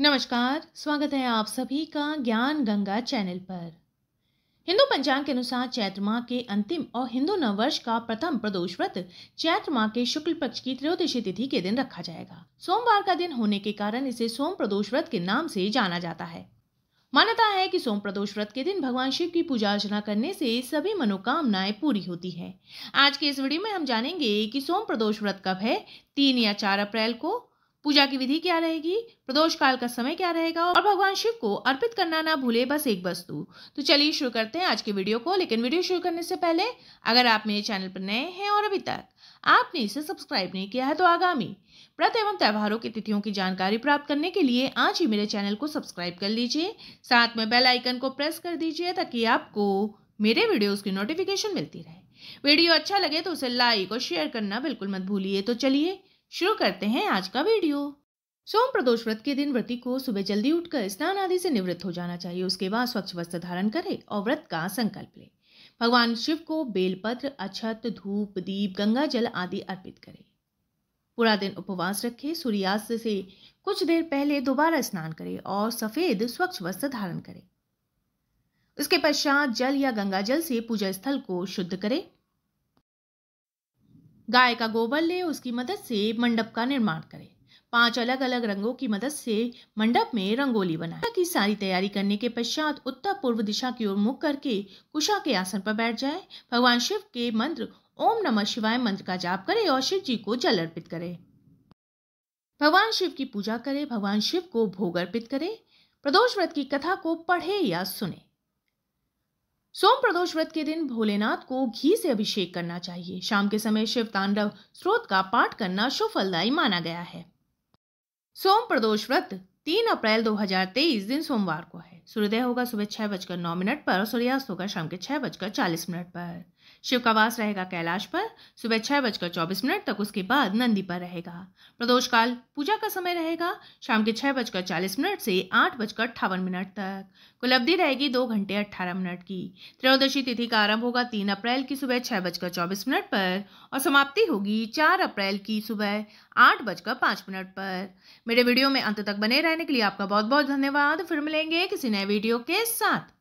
नमस्कार स्वागत है आप सभी का ज्ञान गंगा चैनल पर हिंदू पंचांग के अनुसार चैत्र माह के अंतिम और हिंदू नववर्ष का प्रथम प्रदोष व्रत चैत्र माह के शुक्ल पक्ष की त्रयोदशी तिथि के दिन रखा जाएगा सोमवार का दिन होने के कारण इसे सोम प्रदोष व्रत के नाम से जाना जाता है मान्यता है कि सोम प्रदोष व्रत के दिन भगवान शिव की पूजा अर्चना करने से सभी मनोकामनाएं पूरी होती है आज के इस वीडियो में हम जानेंगे कि सोम प्रदोष व्रत कब है तीन या चार अप्रैल को पूजा की विधि क्या रहेगी प्रदोष काल का समय क्या रहेगा और भगवान शिव को अर्पित करना ना भूले बस एक वस्तु तो चलिए शुरू करते हैं आज के वीडियो को लेकिन वीडियो शुरू करने से पहले अगर आप मेरे चैनल पर नए हैं और अभी तक आपने इसे सब्सक्राइब नहीं किया है तो आगामी व्रत एवं त्योहारों की तिथियों की जानकारी प्राप्त करने के लिए आज ही मेरे चैनल को सब्सक्राइब कर लीजिए साथ में बेल आइकन को प्रेस कर दीजिए ताकि आपको मेरे वीडियोस की नोटिफिकेशन मिलती रहे वीडियो अच्छा लगे तो उसे लाइक और शेयर करना बिल्कुल मत भूलिए तो चलिए शुरू करते हैं आज का वीडियो सोम प्रदोष व्रत के दिन व्रती को सुबह जल्दी उठकर स्नान आदि से निवृत्त हो जाना चाहिए उसके बाद स्वच्छ वस्त्र धारण करे और व्रत का संकल्प ले भगवान शिव को बेलपत्र अक्षत धूप दीप गंगा जल आदि अर्पित करें पूरा दिन उपवास रखें सूर्यास्त से कुछ देर पहले दोबारा स्नान करें और सफेद स्वच्छ वस्त्र धारण करें उसके पश्चात जल या गंगा जल से पूजा स्थल को शुद्ध करें गाय का गोबर ले उसकी मदद से मंडप का निर्माण करें पांच अलग अलग रंगों की मदद से मंडप में रंगोली बनाए की सारी तैयारी करने के पश्चात उत्तर पूर्व दिशा की ओर मुख करके कुशा के आसन पर बैठ जाए भगवान शिव के मंत्र ओम नमः शिवाय मंत्र का जाप करें और शिव जी को जल अर्पित करें भगवान शिव की पूजा करें भगवान शिव को भोग अर्पित करें प्रदोष व्रत की कथा को पढ़े या सुने सोम प्रदोष व्रत के दिन भोलेनाथ को घी से अभिषेक करना चाहिए शाम के समय शिव तांडव स्रोत का पाठ करना शुभ माना गया है सोम प्रदोष व्रत 3 अप्रैल 2023 दिन सोमवार को है सूर्योदय होगा सुबह छह बजकर नौ मिनट पर और सूर्यास्त होगा शाम के छह बजकर चालीस मिनट पर शिव का वास रहेगा कैलाश पर सुबह छह बजकर चौबीस मिनट तक उसके बाद नंदी पर रहेगा प्रदोष काल पूजा का समय रहेगा शाम के छह बजकर चालीस मिनट से आठ बजकर अट्ठावन मिनट तक कुलब्धि रहेगी दो घंटे अट्ठारह मिनट की त्रयोदशी तिथि का आरंभ होगा तीन अप्रैल की सुबह छह बजकर चौबीस मिनट पर और समाप्ति होगी चार अप्रैल की सुबह आठ बजकर पांच मिनट पर मेरे वीडियो में अंत तक बने रहने के लिए आपका बहुत बहुत धन्यवाद फिर मिलेंगे किसी नए वीडियो के साथ